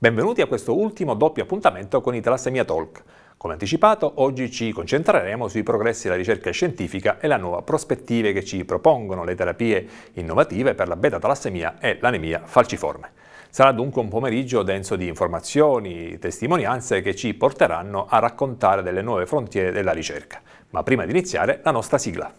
Benvenuti a questo ultimo doppio appuntamento con i Talassemia Talk. Come anticipato, oggi ci concentreremo sui progressi della ricerca scientifica e la nuova prospettive che ci propongono le terapie innovative per la beta-talassemia e l'anemia falciforme. Sarà dunque un pomeriggio denso di informazioni, testimonianze che ci porteranno a raccontare delle nuove frontiere della ricerca. Ma prima di iniziare, la nostra sigla.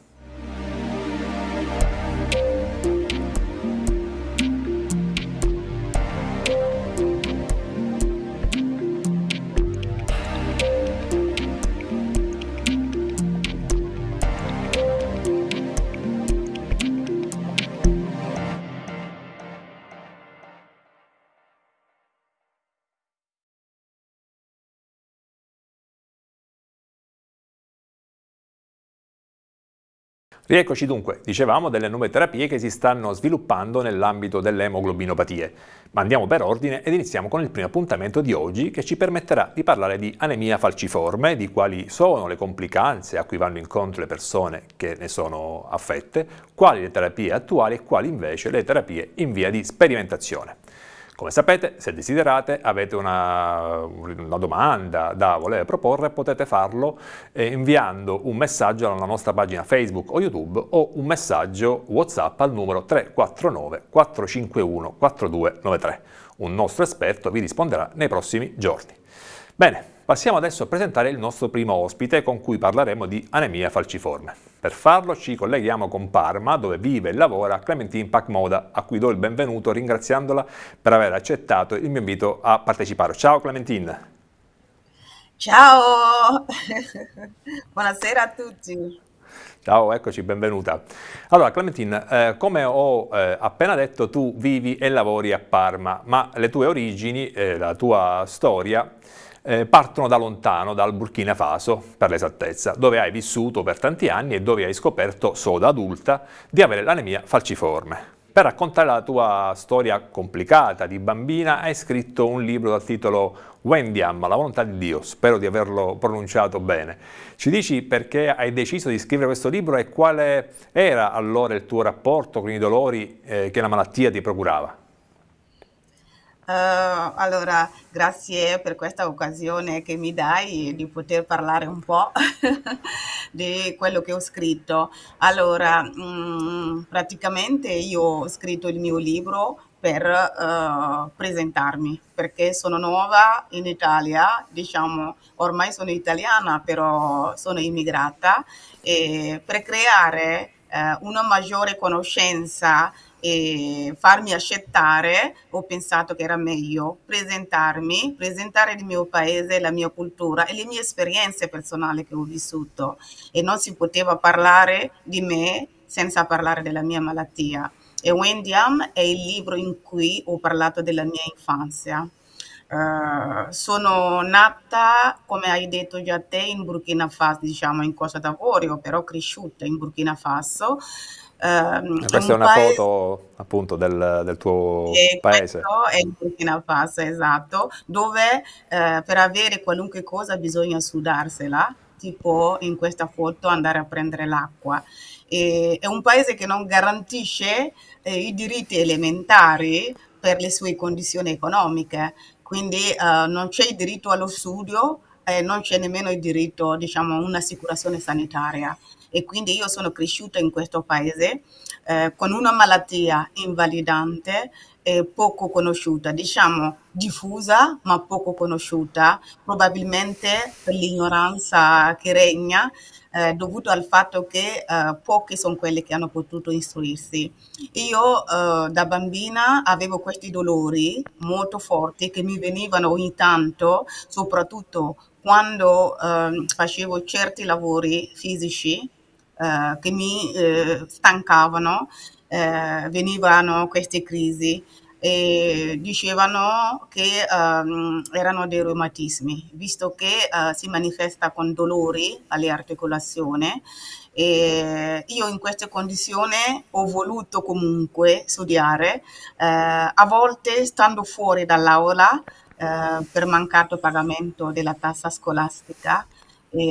Rieccoci dunque, dicevamo, delle nuove terapie che si stanno sviluppando nell'ambito delle emoglobinopatie. Ma andiamo per ordine ed iniziamo con il primo appuntamento di oggi che ci permetterà di parlare di anemia falciforme, di quali sono le complicanze a cui vanno incontro le persone che ne sono affette, quali le terapie attuali e quali invece le terapie in via di sperimentazione. Come sapete, se desiderate, avete una, una domanda da voler proporre, potete farlo eh, inviando un messaggio alla nostra pagina Facebook o YouTube o un messaggio WhatsApp al numero 349 451 4293. Un nostro esperto vi risponderà nei prossimi giorni. Bene, Passiamo adesso a presentare il nostro primo ospite con cui parleremo di anemia falciforme. Per farlo ci colleghiamo con Parma, dove vive e lavora Clementine Pacmoda, a cui do il benvenuto ringraziandola per aver accettato il mio invito a partecipare. Ciao Clementine! Ciao! Buonasera a tutti! Ciao, eccoci, benvenuta. Allora, Clementine, eh, come ho eh, appena detto, tu vivi e lavori a Parma, ma le tue origini, eh, la tua storia eh, partono da lontano, dal Burkina Faso, per l'esattezza, dove hai vissuto per tanti anni e dove hai scoperto, solo da adulta, di avere l'anemia falciforme. Per raccontare la tua storia complicata di bambina hai scritto un libro dal titolo Wendiam, la volontà di Dio, spero di averlo pronunciato bene. Ci dici perché hai deciso di scrivere questo libro e quale era allora il tuo rapporto con i dolori eh, che la malattia ti procurava? Uh, allora, grazie per questa occasione che mi dai di poter parlare un po' di quello che ho scritto. Allora, mh, mm, praticamente io ho scritto il mio libro per uh, presentarmi perché sono nuova in Italia, diciamo ormai sono italiana però sono immigrata e per creare uh, una maggiore conoscenza e farmi accettare, ho pensato che era meglio presentarmi, presentare il mio paese, la mia cultura e le mie esperienze personali che ho vissuto e non si poteva parlare di me senza parlare della mia malattia. E Wendiam è il libro in cui ho parlato della mia infanzia. Uh, sono nata, come hai detto già te, in Burkina Faso, diciamo in Costa d'Avorio, però cresciuta in Burkina Faso. Um, Questa è un una paese... foto appunto del, del tuo e paese. Questo è il Burkina Faso, esatto, dove eh, per avere qualunque cosa bisogna sudarsela, tipo in questa foto andare a prendere l'acqua. E, è un paese che non garantisce eh, i diritti elementari per le sue condizioni economiche, quindi eh, non c'è il diritto allo studio, non c'è nemmeno il diritto diciamo, a un'assicurazione sanitaria e quindi io sono cresciuta in questo paese eh, con una malattia invalidante e poco conosciuta, diciamo diffusa ma poco conosciuta, probabilmente per l'ignoranza che regna, eh, dovuto al fatto che eh, pochi sono quelli che hanno potuto istruirsi. Io eh, da bambina avevo questi dolori molto forti che mi venivano ogni tanto, soprattutto quando ehm, facevo certi lavori fisici eh, che mi eh, stancavano, eh, venivano queste crisi e dicevano che um, erano dei reumatismi, visto che uh, si manifesta con dolori alle articolazioni. E io in queste condizioni ho voluto comunque studiare, uh, a volte stando fuori dall'aula uh, per mancato pagamento della tassa scolastica,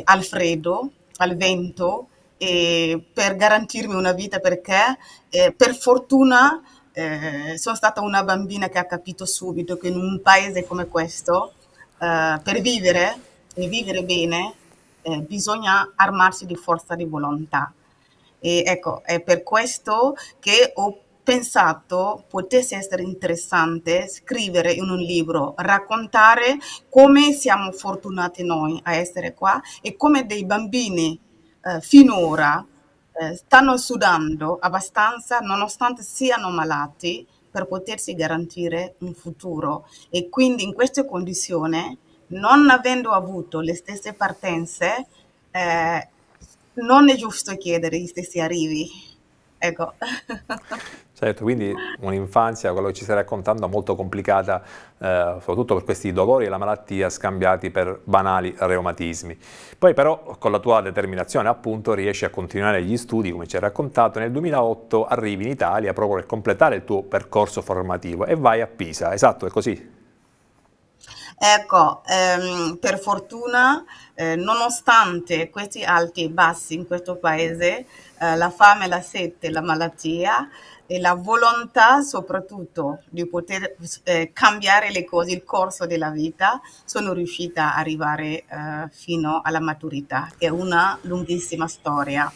al freddo, al vento, per garantirmi una vita perché eh, per fortuna eh, sono stata una bambina che ha capito subito che in un paese come questo eh, per vivere e vivere bene eh, bisogna armarsi di forza di volontà. E ecco, è per questo che ho pensato potesse essere interessante scrivere in un libro, raccontare come siamo fortunati noi a essere qua e come dei bambini eh, finora eh, stanno sudando abbastanza nonostante siano malati per potersi garantire un futuro e quindi in queste condizioni non avendo avuto le stesse partenze eh, non è giusto chiedere gli stessi arrivi Ecco. Certo, quindi un'infanzia, quello che ci stai raccontando, molto complicata, eh, soprattutto per questi dolori e la malattia scambiati per banali reumatismi. Poi però con la tua determinazione appunto riesci a continuare gli studi, come ci hai raccontato, nel 2008 arrivi in Italia proprio per completare il tuo percorso formativo e vai a Pisa, esatto, è così? Ecco, ehm, per fortuna, eh, nonostante questi alti e bassi in questo paese, eh, la fame, la sete, la malattia e la volontà soprattutto di poter eh, cambiare le cose, il corso della vita, sono riuscita ad arrivare eh, fino alla maturità, che è una lunghissima storia.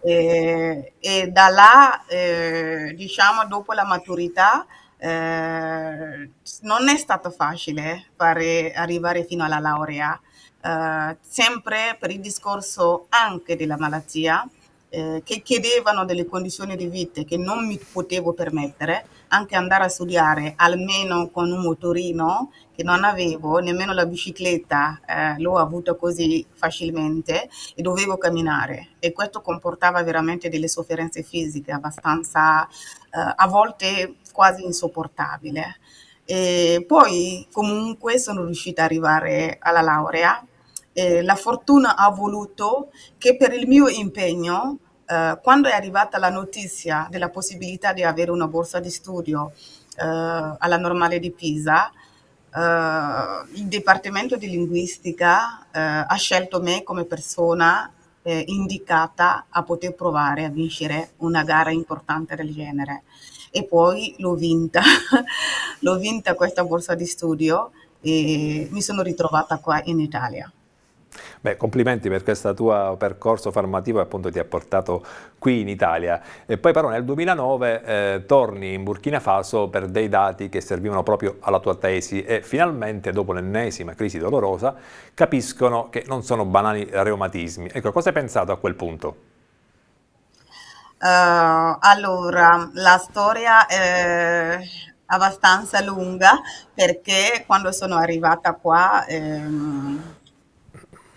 E, eh, e da là, eh, diciamo, dopo la maturità, eh, non è stato facile fare, arrivare fino alla laurea, eh, sempre per il discorso anche della malattia, eh, che chiedevano delle condizioni di vita che non mi potevo permettere, anche andare a studiare almeno con un motorino che non avevo, nemmeno la bicicletta eh, l'ho avuta così facilmente e dovevo camminare e questo comportava veramente delle sofferenze fisiche abbastanza eh, a volte quasi insopportabile. E poi comunque sono riuscita ad arrivare alla laurea. E la fortuna ha voluto che per il mio impegno, eh, quando è arrivata la notizia della possibilità di avere una borsa di studio eh, alla normale di Pisa, Uh, il Dipartimento di Linguistica uh, ha scelto me come persona eh, indicata a poter provare a vincere una gara importante del genere e poi l'ho vinta, l'ho vinta questa borsa di studio e mi sono ritrovata qua in Italia. Beh, complimenti per questo tuo percorso formativo che appunto ti ha portato qui in Italia. E poi però nel 2009 eh, torni in Burkina Faso per dei dati che servivano proprio alla tua tesi e finalmente dopo l'ennesima crisi dolorosa capiscono che non sono banali reumatismi. Ecco, cosa hai pensato a quel punto? Eh, allora, la storia è abbastanza lunga perché quando sono arrivata qua ehm,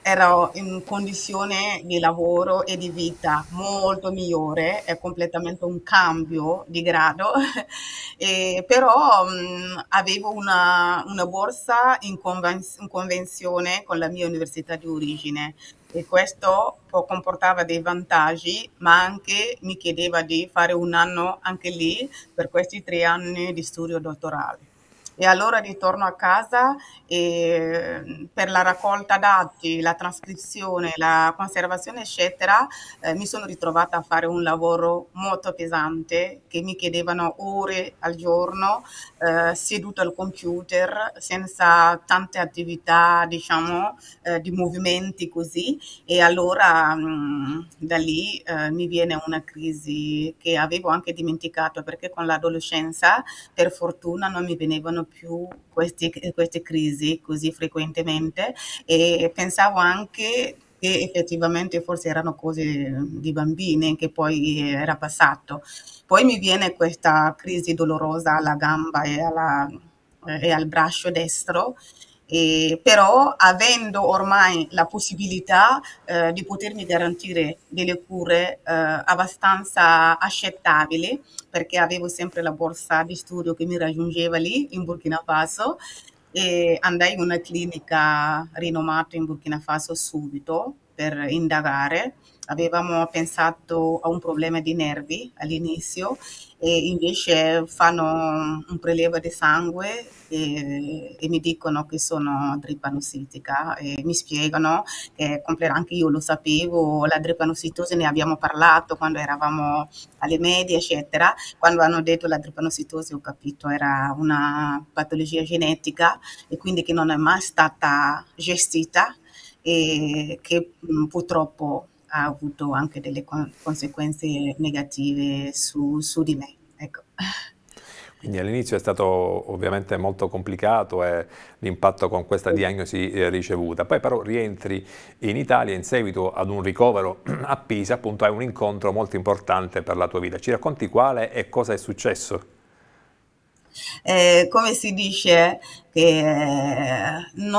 ero in condizione di lavoro e di vita molto migliore, è completamente un cambio di grado, e, però mh, mm, avevo una, una borsa in, conven in, convenzione con la mia università di origine, e questo comportava dei vantaggi, ma anche mi chiedeva di fare un anno anche lì per questi tre anni di studio dottorale e allora ritorno a casa e per la raccolta dati, la trascrizione, la conservazione eccetera eh, mi sono ritrovata a fare un lavoro molto pesante che mi chiedevano ore al giorno eh, seduto al computer senza tante attività diciamo eh, di movimenti così e allora mh, da lì eh, mi viene una crisi che avevo anche dimenticato perché con l'adolescenza per fortuna non mi venivano più queste, queste crisi così frequentemente e pensavo anche che effettivamente forse erano cose di bambini che poi era passato. Poi mi viene questa crisi dolorosa alla gamba e, alla, e al braccio destro e, però avendo ormai la possibilità eh, di potermi garantire delle cure eh, abbastanza accettabili, perché avevo sempre la borsa di studio che mi raggiungeva lì in Burkina Faso, e andai in una clinica rinomata in Burkina Faso subito per indagare avevamo pensato a un problema di nervi all'inizio e invece fanno un prelievo di sangue e, e mi dicono che sono dripanositica e mi spiegano che anche io lo sapevo, la dripanositosi ne abbiamo parlato quando eravamo alle medie eccetera, quando hanno detto la dripanositosi ho capito era una patologia genetica e quindi che non è mai stata gestita e che purtroppo ha avuto anche delle con- conseguenze negative su, su di me. Ecco. Quindi all'inizio è stato ovviamente molto complicato eh, l'impatto con questa diagnosi eh, ricevuta, poi però rientri in Italia in seguito ad un ricovero a Pisa, appunto hai un incontro molto importante per la tua vita. Ci racconti quale e cosa è successo? Eh, come si dice che non,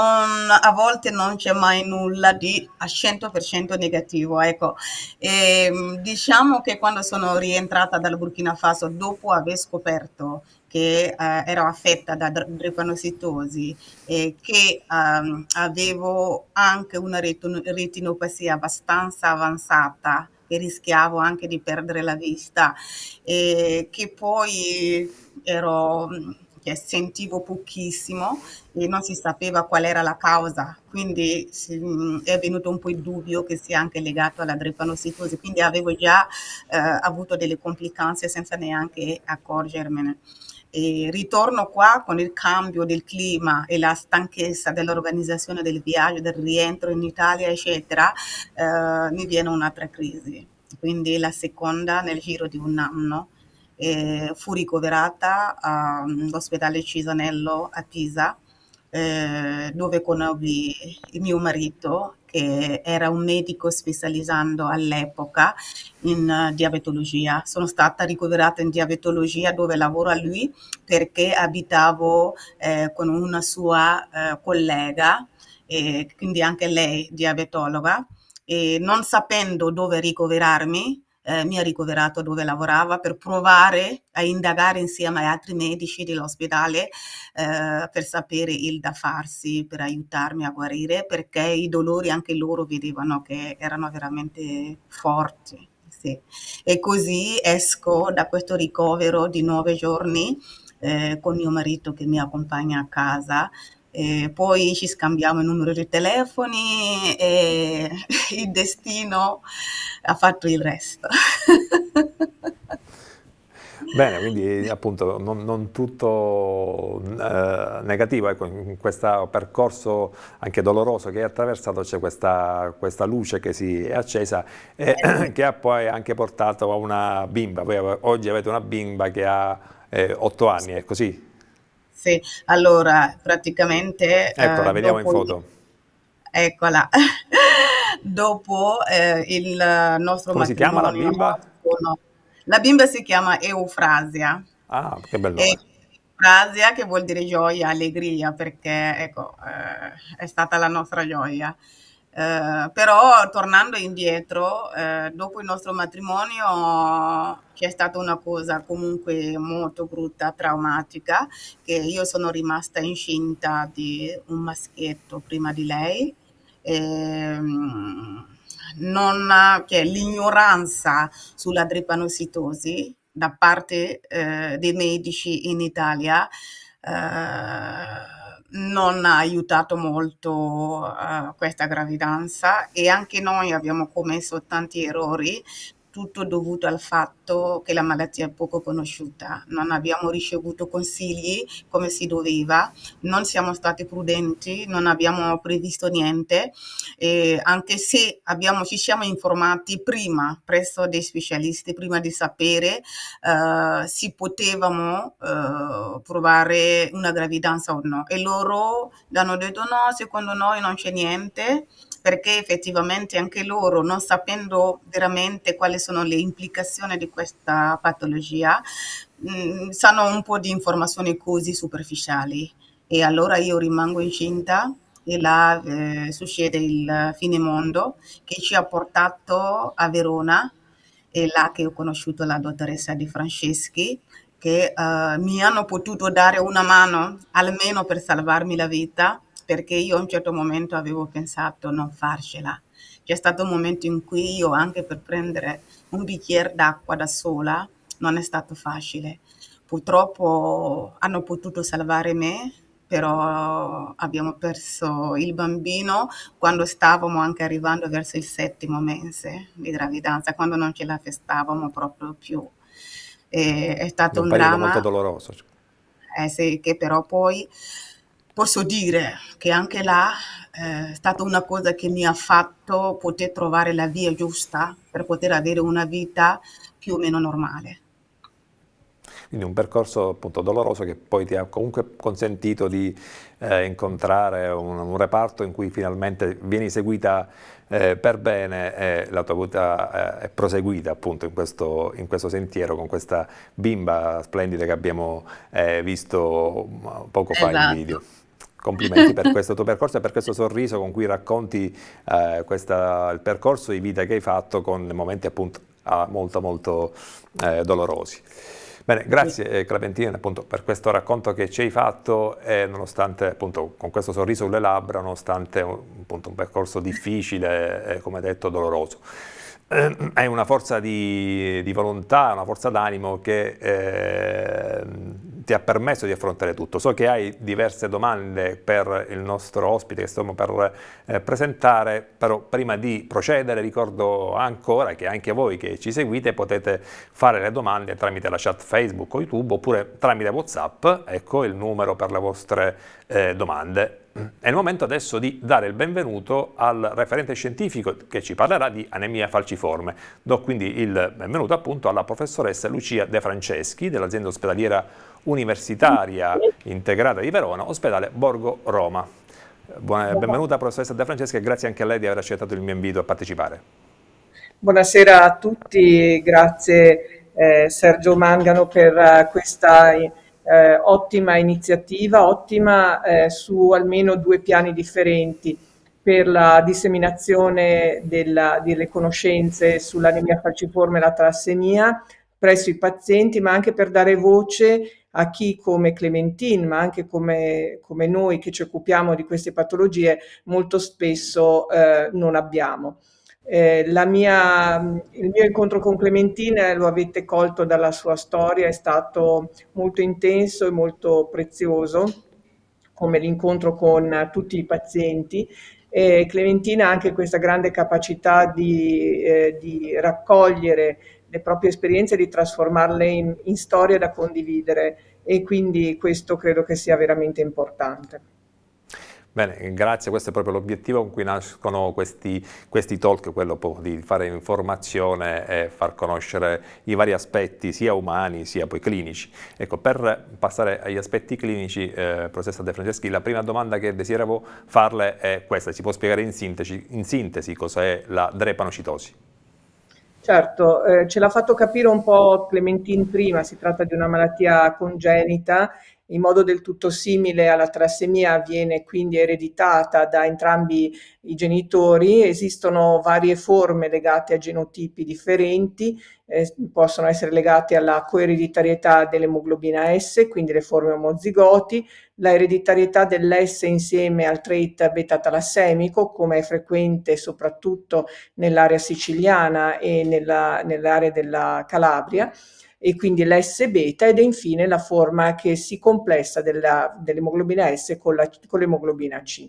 a volte non c'è mai nulla di a 100% negativo. Ecco. E, ehm, diciamo che quando sono rientrata dal Burkina Faso, dopo aver scoperto che eh, ero affetta da drepanositosi e che ehm, avevo anche una retinopatia abbastanza avanzata perché rischiavo anche di perdere la vista e che poi ero che sentivo pochissimo e non si sapeva qual era la causa, quindi mm, è venuto un po' il dubbio che sia anche legato alla drepanocytosi, quindi avevo già eh, avuto delle complicanze senza neanche accorgermene. E ritorno qua con il cambio del clima e la stanchezza dell'organizzazione del viaggio, del rientro in Italia, eccetera, eh, mi viene un'altra crisi. Quindi la seconda nel giro di un anno. E eh, fu ricoverata all'ospedale mm, Cisanello a Pisa, eh, dove conobbi il mio marito che era un medico specializzando all'epoca in uh, diabetologia. Sono stata ricoverata in diabetologia dove lavoro a lui perché abitavo eh, con una sua eh, collega, eh, quindi anche lei diabetologa, e non sapendo dove ricoverarmi, eh, mi ha ricoverato dove lavorava per provare a indagare insieme ad altri medici dell'ospedale eh, per sapere il da farsi, per aiutarmi a guarire, perché i dolori anche loro vedevano che erano veramente forti. Sì. E così esco da questo ricovero di nove giorni eh, con mio marito che mi accompagna a casa. E poi ci scambiamo il numero di telefoni e il destino ha fatto il resto. Bene, quindi appunto non, non tutto eh, negativo, ecco, in questo percorso anche doloroso che hai attraversato c'è questa, questa, luce che si è accesa e eh. che ha poi anche portato a una bimba, Voi, oggi avete una bimba che ha eh, 8 anni, è così? Sì, allora praticamente... Eccola, la eh, vediamo in foto. Il... Eccola. dopo eh, il nostro Come si chiama la bimba? La bimba si chiama Eufrasia. Ah, che bello. E- Eufrasia che vuol dire gioia, allegria, perché ecco, eh, è stata la nostra gioia. Eh, però tornando indietro, eh, dopo il nostro matrimonio c'è stata una cosa comunque molto brutta, traumatica, che io sono rimasta incinta di un maschietto prima di lei ehm, non, che l'ignoranza sulla drepanocitosi da parte eh, dei medici in Italia eh, non ha aiutato molto uh, questa gravidanza e anche noi abbiamo commesso tanti errori tutto dovuto al fatto che la malattia è poco conosciuta, non abbiamo ricevuto consigli come si doveva, non siamo stati prudenti, non abbiamo previsto niente, eh, anche se abbiamo, ci siamo informati prima presso dei specialisti, prima di sapere eh, se potevamo eh, provare una gravidanza o no. E loro hanno detto no, secondo noi non c'è niente perché effettivamente anche loro, non sapendo veramente quali sono le implicazioni di questa patologia, mh, mm, sanno un po' di informazioni così superficiali. E allora io rimango incinta e là eh, succede il fine mondo che ci ha portato a Verona, e là che ho conosciuto la dottoressa Di Franceschi che eh, mi hanno potuto dare una mano almeno per salvarmi la vita perché io a un certo momento avevo pensato non farcela. C'è stato un momento in cui io anche per prendere un bicchiere d'acqua da sola non è stato facile. Purtroppo hanno potuto salvare me, però abbiamo perso il bambino quando stavamo anche arrivando verso il settimo mese di gravidanza, quando non ce la festavamo proprio più. E è stato un, un dramma molto doloroso. Cioè. Eh sì, che però poi posso dire che anche là eh, è stata una cosa che mi ha fatto poter trovare la via giusta per poter avere una vita più o meno normale. Quindi un percorso appunto doloroso che poi ti ha comunque consentito di eh, incontrare un, un, reparto in cui finalmente vieni seguita eh, per bene e la tua vita eh, è proseguita appunto in questo, in questo, sentiero con questa bimba splendida che abbiamo eh, visto mm, poco fa esatto. in video. Complimenti per questo tuo percorso e per questo sorriso con cui racconti eh, questa, il percorso di vita che hai fatto con momenti appunto ah, molto molto eh, dolorosi. Bene, grazie eh, Clementina appunto, per questo racconto che ci hai fatto e nonostante appunto con questo sorriso sulle labbra, nonostante appunto, un percorso difficile e come detto doloroso. Hai una forza di, di volontà, una forza d'animo che eh, ti ha permesso di affrontare tutto. So che hai diverse domande per il nostro ospite che stiamo per eh, presentare, però prima di procedere ricordo ancora che anche voi che ci seguite potete fare le domande tramite la chat Facebook o YouTube oppure tramite Whatsapp, ecco il numero per le vostre eh, domande. È il momento adesso di dare il benvenuto al referente scientifico che ci parlerà di anemia falciforme. Do quindi il benvenuto appunto alla professoressa Lucia De Franceschi dell'azienda ospedaliera universitaria integrata di Verona, ospedale Borgo Roma. Buona, benvenuta professoressa De Francesca e grazie anche a lei di aver accettato il mio invito a partecipare. Buonasera a tutti, grazie eh, Sergio Mangano per uh, questa eh, ottima iniziativa, ottima eh, su almeno due piani differenti per la disseminazione della, delle conoscenze sull'anemia falciforme e la trassemia presso i pazienti, ma anche per dare voce a chi come Clementine, ma anche come, come noi che ci occupiamo di queste patologie, molto spesso eh, non abbiamo. Eh, mia, il mio incontro con Clementine, eh, lo avete colto dalla sua storia, è stato molto intenso e molto prezioso, come l'incontro con tutti i pazienti. Eh, Clementina ha anche questa grande capacità di, eh, di raccogliere le proprie esperienze, di trasformarle in, in storie da condividere e quindi questo credo che sia veramente importante. Bene, grazie, questo è proprio l'obiettivo con cui nascono questi, questi talk, quello di fare informazione e far conoscere i vari aspetti, sia umani sia poi clinici. Ecco, per passare agli aspetti clinici, eh, professoressa De Franceschi, la prima domanda che desideravo farle è questa, si può spiegare in sintesi, in sintesi cos'è la drepanocitosi? Certo, eh, ce l'ha fatto capire un po' Clementine prima, si tratta di una malattia congenita in modo del tutto simile alla trassemia viene quindi ereditata da entrambi i genitori, esistono varie forme legate a genotipi differenti, eh, possono essere legate alla coereditarietà dell'emoglobina S, quindi le forme omozigoti, la ereditarietà dell'S insieme al trait beta-talassemico, come è frequente soprattutto nell'area siciliana e nell'area della Calabria e quindi l'S beta ed infine la forma che si complessa della, dell'emoglobina S con, la, con l'emoglobina C.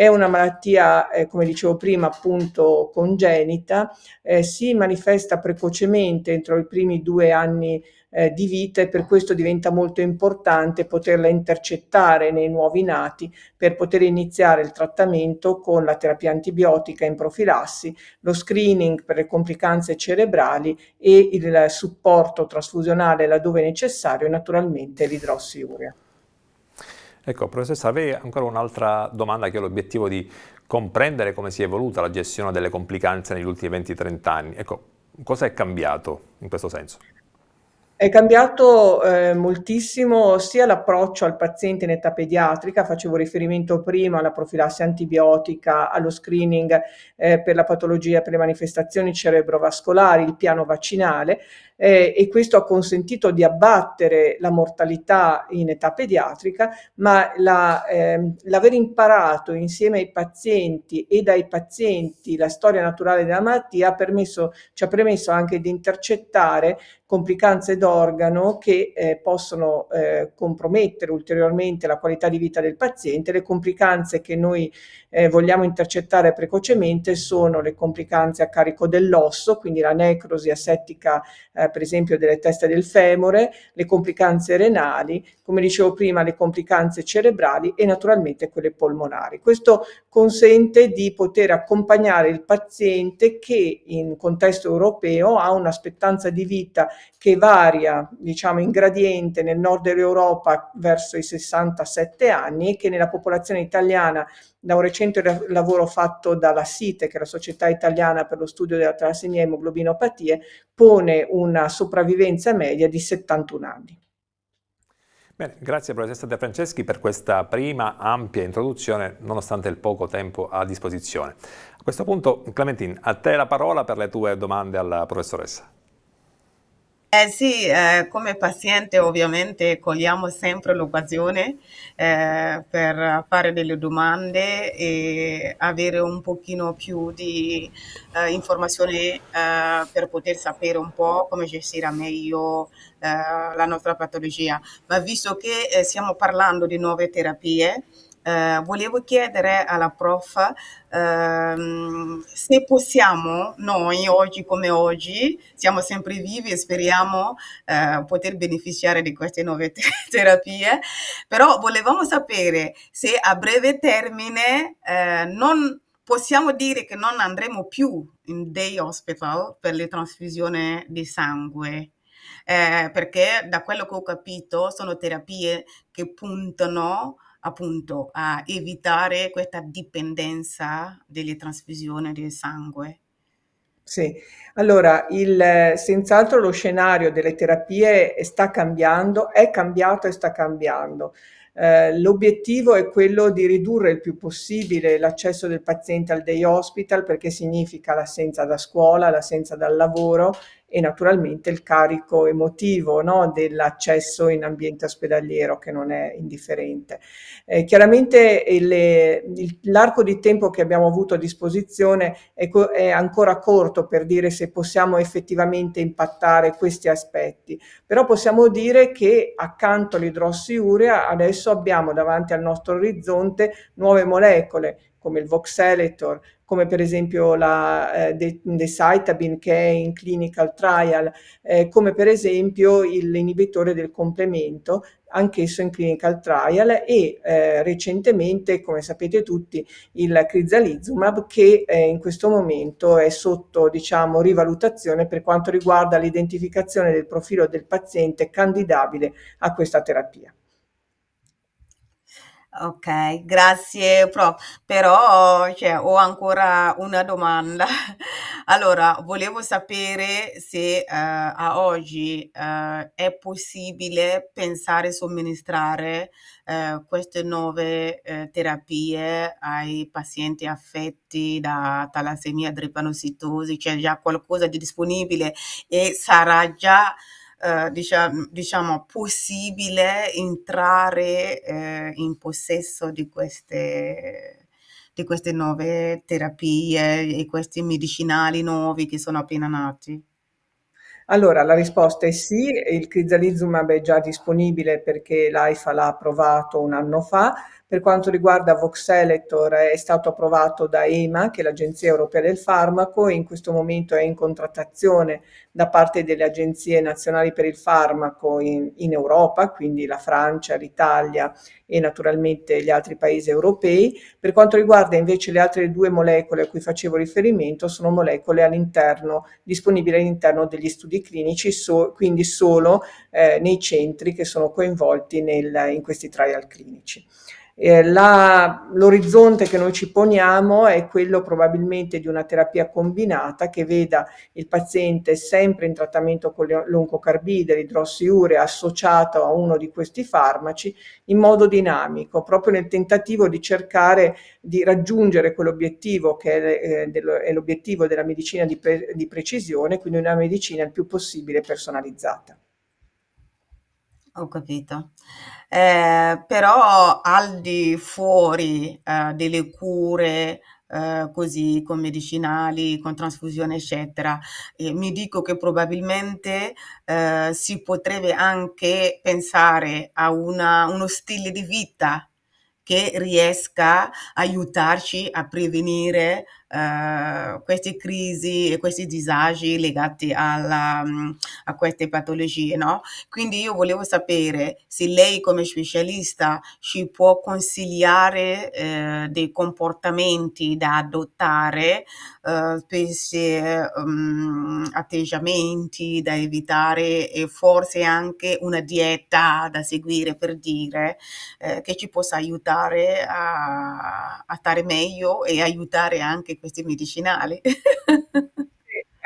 È una malattia, eh, come dicevo prima, appunto congenita, eh, si manifesta precocemente entro i primi due anni eh, di vita e per questo diventa molto importante poterla intercettare nei nuovi nati per poter iniziare il trattamento con la terapia antibiotica in profilassi, lo screening per le complicanze cerebrali e il supporto trasfusionale laddove necessario e naturalmente l'idrossiuria. Ecco, professore, Savei, ancora un'altra domanda che ho l'obiettivo di comprendere come si è evoluta la gestione delle complicanze negli ultimi 20-30 anni. Ecco, cosa è cambiato in questo senso? È cambiato eh, moltissimo sia l'approccio al paziente in età pediatrica, facevo riferimento prima alla profilassi antibiotica, allo screening eh, per la patologia, per le manifestazioni cerebrovascolari, il piano vaccinale, eh, e questo ha consentito di abbattere la mortalità in età pediatrica, ma la, eh, l'aver imparato insieme ai pazienti e dai pazienti la storia naturale della malattia ha permesso, ci ha permesso anche di intercettare complicanze d'organo che eh, possono eh, compromettere ulteriormente la qualità di vita del paziente. Le complicanze che noi eh, vogliamo intercettare precocemente sono le complicanze a carico dell'osso, quindi la necrosi asettica eh, per esempio delle teste del femore, le complicanze renali, come dicevo prima le complicanze cerebrali e naturalmente quelle polmonari. Questo consente di poter accompagnare il paziente che in contesto europeo ha un'aspettanza di vita che varia diciamo in gradiente nel nord dell'Europa verso i 67 anni e che nella popolazione italiana da un recente lavoro fatto dalla SITE, che è la Società Italiana per lo Studio della Talassenia e Emoglobinopatie, pone una sopravvivenza media di 71 anni. Bene, grazie professoressa De Franceschi per questa prima ampia introduzione, nonostante il poco tempo a disposizione. A questo punto, Clementine, a te la parola per le tue domande alla professoressa. Eh sì, eh, come paziente ovviamente cogliamo sempre l'occasione eh, per fare delle domande e avere un pochino più di eh, informazioni eh, per poter sapere un po' come gestire meglio eh, la nostra patologia. Ma visto che stiamo parlando di nuove terapie, eh, volevo chiedere alla prof ehm, se possiamo noi oggi come oggi, siamo sempre vivi e speriamo eh, poter beneficiare di queste nuove te- terapie, però volevamo sapere se a breve termine eh, non possiamo dire che non andremo più in day hospital per le trasfusioni di sangue. Eh, perché da quello che ho capito sono terapie che puntano appunto a evitare questa dipendenza delle trasfusioni del sangue? Sì, allora il, senz'altro lo scenario delle terapie sta cambiando, è cambiato e sta cambiando. Eh, l'obiettivo è quello di ridurre il più possibile l'accesso del paziente al day hospital perché significa l'assenza da scuola, l'assenza dal lavoro e naturalmente il carico emotivo no, dell'accesso in ambiente ospedaliero che non è indifferente. Eh, chiaramente le, il, l'arco di tempo che abbiamo avuto a disposizione è, co- è, ancora corto per dire se possiamo effettivamente impattare questi aspetti, però possiamo dire che accanto all'idrossiurea adesso abbiamo davanti al nostro orizzonte nuove molecole come il voxelator, come per esempio la eh, decitabine che è in clinical trial, eh, come per esempio l'inibitore del complemento, anch'esso in clinical trial e eh, recentemente, come sapete tutti, il crizalizumab che eh, in questo momento è sotto diciamo, rivalutazione per quanto riguarda l'identificazione del profilo del paziente candidabile a questa terapia. Ok, grazie prof. Però, cioè, ho ancora una domanda. Allora, volevo sapere se eh, a oggi eh, è possibile pensare e somministrare eh, queste nuove eh, terapie ai pazienti affetti da talassemia, drepanocitosi, c'è già qualcosa di disponibile e sarà già diciamo, diciamo, possibile entrare eh, in possesso di queste, di queste nuove terapie e questi medicinali nuovi che sono appena nati? Allora, la risposta è sì, il crizalizumab è già disponibile perché l'AIFA l'ha approvato un anno fa, per quanto riguarda Voxelector è stato approvato da EMA, che è l'Agenzia Europea del Farmaco, e in questo momento è in contrattazione da parte delle agenzie nazionali per il farmaco in, in Europa, quindi la Francia, l'Italia e naturalmente gli altri paesi europei. Per quanto riguarda invece le altre due molecole a cui facevo riferimento, sono molecole all'interno, disponibili all'interno degli studi clinici, so, quindi solo eh, nei centri che sono coinvolti nel, in questi trial clinici. Eh, la, l'orizzonte che noi ci poniamo è quello probabilmente di una terapia combinata che veda il paziente sempre in trattamento con l'oncocarbide, l'idrossiurea associato a uno di questi farmaci in modo dinamico, proprio nel tentativo di cercare di raggiungere quell'obiettivo che è, eh, dello, è l'obiettivo della medicina di, pre, di precisione, quindi una medicina il più possibile personalizzata. Ho capito. Eh, però al di fuori, eh, delle cure, eh, così con medicinali, con trasfusione, eccetera, eh, mi dico che probabilmente eh, si potrebbe anche pensare a una uno stile di vita che riesca a aiutarci a prevenire uh, queste crisi e questi disagi legati alla, um, a queste patologie, no? Quindi io volevo sapere se lei come specialista ci può consigliare uh, dei comportamenti da adottare, uh, eh, specie um, mm, atteggiamenti da evitare e forse anche una dieta da seguire per dire che ci possa aiutare a, a stare meglio e aiutare anche questi medicinali.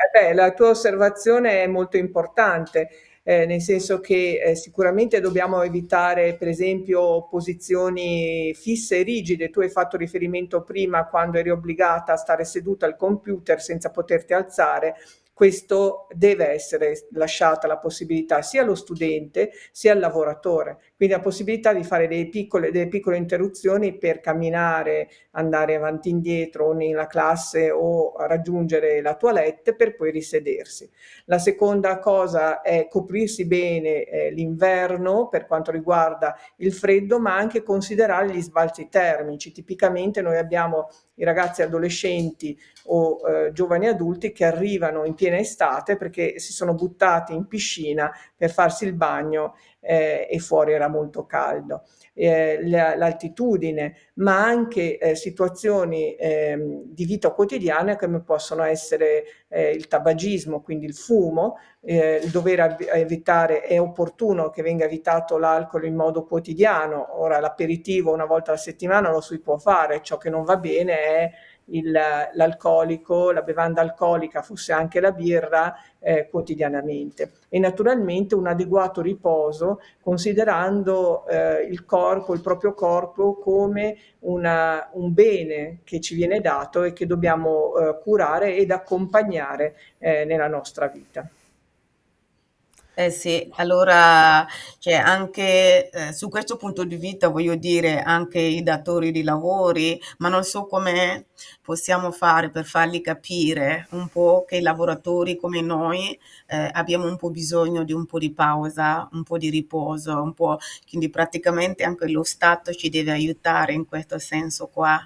Eh, beh, la tua osservazione è molto importante, eh, nel senso che eh, sicuramente dobbiamo evitare, per esempio, posizioni fisse e rigide. Tu hai fatto riferimento prima quando eri obbligata a stare seduta al computer senza poterti alzare questo deve essere lasciata la possibilità sia allo studente sia al lavoratore quindi la possibilità di fare delle piccole, delle piccole interruzioni per camminare, andare avanti e indietro nella classe o raggiungere la toilette per poi risedersi. La seconda cosa è coprirsi bene eh, l'inverno per quanto riguarda il freddo, ma anche considerare gli sbalzi termici. Tipicamente noi abbiamo i ragazzi adolescenti o eh, giovani adulti che arrivano in piena estate perché si sono buttati in piscina per farsi il bagno eh, e fuori era molto caldo. Eh, l'altitudine, ma anche eh, situazioni ehm, di vita quotidiana come possono essere eh, il tabagismo, quindi il fumo, eh, il dover evitare, è opportuno che venga evitato l'alcol in modo quotidiano, ora l'aperitivo una volta alla settimana lo si può fare, ciò che non va bene è il, l'alcolico, la bevanda alcolica fosse anche la birra eh, quotidianamente e naturalmente un adeguato riposo considerando eh, il corpo, il proprio corpo come una, un bene che ci viene dato e che dobbiamo eh, curare ed accompagnare eh, nella nostra vita. Eh sì, allora cioè anche eh, su questo punto di vista voglio dire anche i datori di lavori, ma non so come possiamo fare per farli capire un po' che i lavoratori come noi eh, abbiamo un po' bisogno di un po' di pausa, un po' di riposo, un po', quindi praticamente anche lo Stato ci deve aiutare in questo senso qua.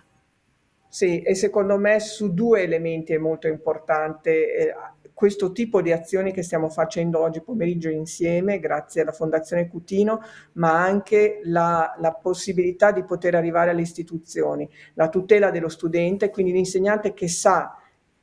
Sì, e secondo me su due elementi è molto importante eh, questo tipo di azioni che stiamo facendo oggi pomeriggio insieme, grazie alla Fondazione Cutino, ma anche la, la possibilità di poter arrivare alle istituzioni, la tutela dello studente, quindi l'insegnante che sa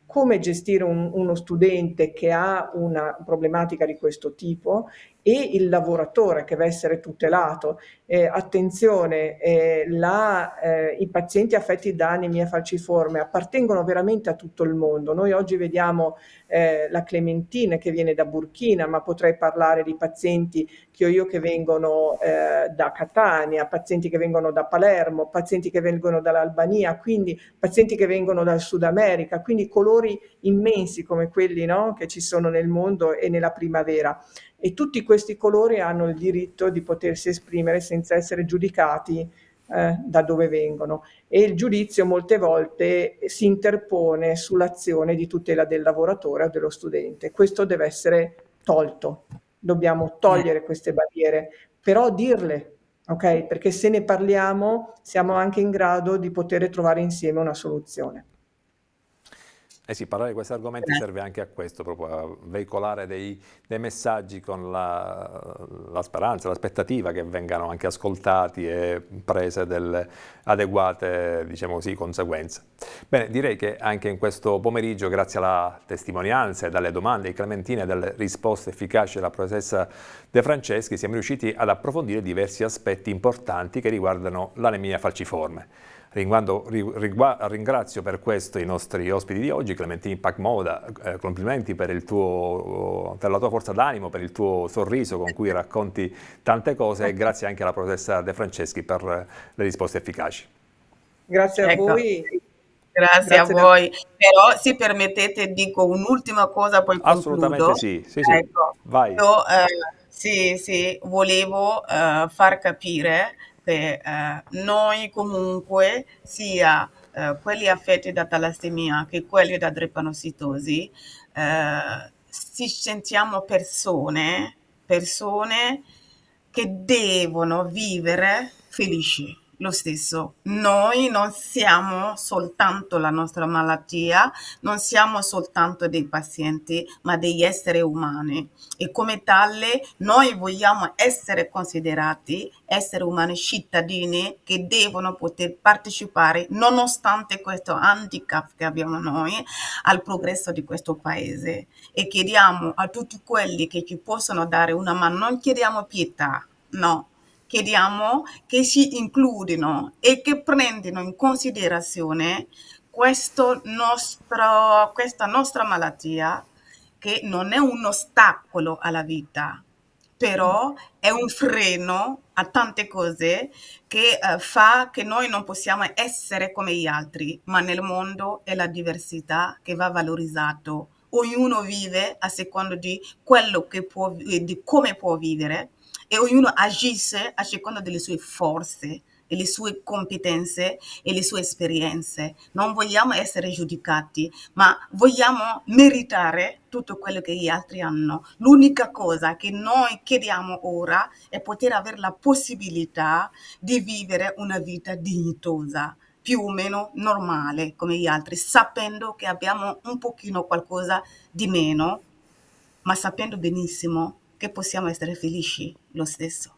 come gestire un, uno studente che ha una problematica di questo tipo e il lavoratore che va a essere tutelato. Eh, attenzione, eh, la, eh, i pazienti affetti da anemia falciforme appartengono veramente a tutto il mondo. Noi oggi vediamo eh, la Clementine che viene da Burkina, ma potrei parlare di pazienti che io che vengono eh, da Catania, pazienti che vengono da Palermo, pazienti che vengono dall'Albania, quindi pazienti che vengono dal Sud America, quindi colori immensi come quelli no? che ci sono nel mondo e nella primavera. E tutti questi colori hanno il diritto di potersi esprimere senza essere giudicati eh, da dove vengono e il giudizio molte volte si interpone sull'azione di tutela del lavoratore o dello studente. Questo deve essere tolto dobbiamo eh. togliere queste barriere, però dirle, ok? Perché se ne parliamo siamo anche in grado di poter trovare insieme una soluzione. Eh sì, parlare di questi argomenti eh. serve anche a questo, proprio a veicolare dei, dei messaggi con la, la speranza, l'aspettativa che vengano anche ascoltati e prese delle adeguate, diciamo così, conseguenze. Bene, direi che anche in questo pomeriggio, grazie alla testimonianza e dalle domande di Clementina e dalle risposte efficaci della professoressa De Franceschi, siamo riusciti ad approfondire diversi aspetti importanti che riguardano l'anemia falciforme ringrazio per questo i nostri ospiti di oggi, Clementini Pacmoda, eh, complimenti per, tuo, per, la tua forza d'animo, per il tuo sorriso con cui racconti tante cose e grazie anche alla professoressa De Franceschi per le risposte efficaci. Grazie ecco. a voi. Grazie, Grazie, a voi. Da... Però se permettete dico un'ultima cosa poi Assolutamente concludo. sì, sì, sì. Ecco, Vai. Io, eh, sì, sì, volevo eh, far capire per eh, noi comunque sia eh, quelli affetti da talassemia che quelli da drepanocitosi, eh, ci sentiamo persone, persone che devono vivere felici lo stesso. Noi non siamo soltanto la nostra malattia, non siamo soltanto dei pazienti, ma degli esseri umani e come tale noi vogliamo essere considerati esseri umani cittadini che devono poter partecipare, nonostante questo handicap che abbiamo noi, al progresso di questo paese. E chiediamo a tutti quelli che ci possono dare una mano, non chiediamo pietà, no, chiediamo che si includano e che prendano in considerazione nostro, questa nostra malattia che non è un ostacolo alla vita, però è un freno a tante cose che uh, fa che noi non possiamo essere come gli altri, ma nel mondo è la diversità che va valorizzato. Ognuno vive a secondo di quello che può, e di come può vivere e ognuno agisce a seconda delle sue forze e le sue competenze e le sue esperienze. Non vogliamo essere giudicati, ma vogliamo meritare tutto quello che gli altri hanno. L'unica cosa che noi chiediamo ora è poter avere la possibilità di vivere una vita dignitosa più o meno normale come gli altri, sapendo che abbiamo un pochino qualcosa di meno, ma sapendo benissimo che possiamo essere felici lo stesso.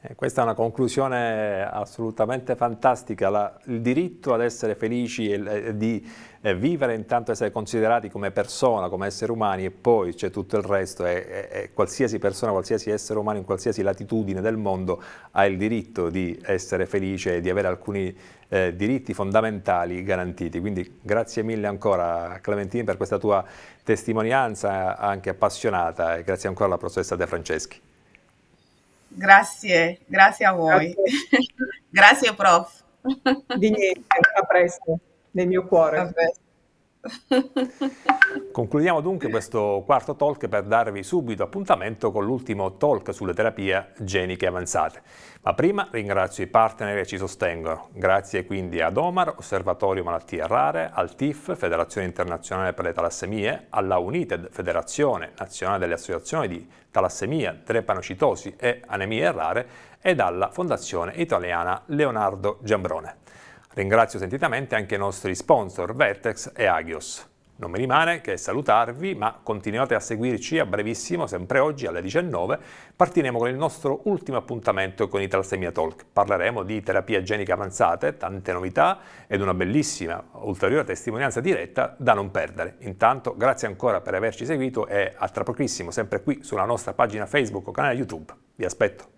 Eh, questa è una conclusione assolutamente fantastica, la, il diritto ad essere felici e, e di eh, vivere intanto essere considerati come persona, come esseri umani e poi c'è tutto il resto e, e, e, qualsiasi persona, qualsiasi essere umano in qualsiasi latitudine del mondo ha il diritto di essere felice e di avere alcuni eh, diritti fondamentali garantiti. Quindi grazie mille ancora Clementini per questa tua testimonianza anche appassionata e grazie ancora alla professoressa De Franceschi. Grazie, grazie a voi. Grazie, grazie prof. Di niente, a presto, nel mio cuore. A presto. Concludiamo dunque questo quarto talk per darvi subito appuntamento con l'ultimo talk sulle terapie geniche avanzate. Ma prima ringrazio i partner che ci sostengono. Grazie quindi ad Omar, Osservatorio Malattie Rare, al TIF, Federazione Internazionale per le Talassemie, alla United, Federazione Nazionale delle Associazioni di Talassemia, Trepanocitosi e Anemie Rare ed alla Fondazione Italiana Leonardo Giambrone. Ringrazio sentitamente anche i nostri sponsor Vertex e Agios. Non mi rimane che salutarvi, ma continuate a seguirci a brevissimo, sempre oggi alle 19. Partiremo con il nostro ultimo appuntamento con Italsemia Talk. Parleremo di terapie geniche avanzate, tante novità ed una bellissima ulteriore testimonianza diretta da non perdere. Intanto grazie ancora per averci seguito e a tra pochissimo sempre qui sulla nostra pagina Facebook o canale YouTube. Vi aspetto.